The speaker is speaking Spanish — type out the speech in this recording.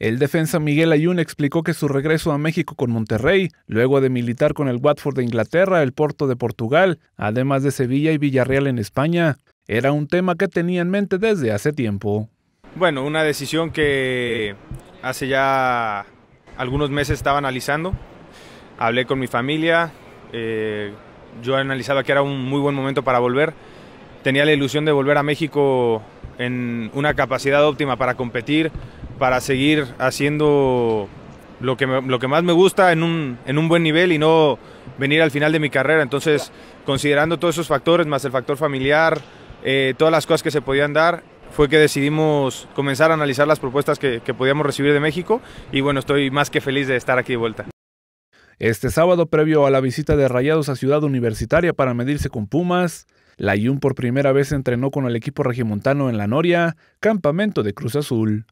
El defensa Miguel Ayun explicó que su regreso a México con Monterrey, luego de militar con el Watford de Inglaterra, el Porto de Portugal, además de Sevilla y Villarreal en España, era un tema que tenía en mente desde hace tiempo. Bueno, una decisión que hace ya algunos meses estaba analizando. Hablé con mi familia, eh, yo analizaba que era un muy buen momento para volver. Tenía la ilusión de volver a México en una capacidad óptima para competir, para seguir haciendo lo que, lo que más me gusta en un, buen nivel y no venir al final de mi carrera. Entonces, considerando todos esos factores, más el factor familiar, eh, todas las cosas que se podían dar, fue que decidimos comenzar a analizar las propuestas que, podíamos recibir de México y bueno, estoy más que feliz de estar aquí de vuelta. Este sábado, previo a la visita de Rayados a Ciudad Universitaria para medirse con Pumas, la iun por primera vez entrenó con el equipo regimontano en la Noria, campamento de Cruz Azul.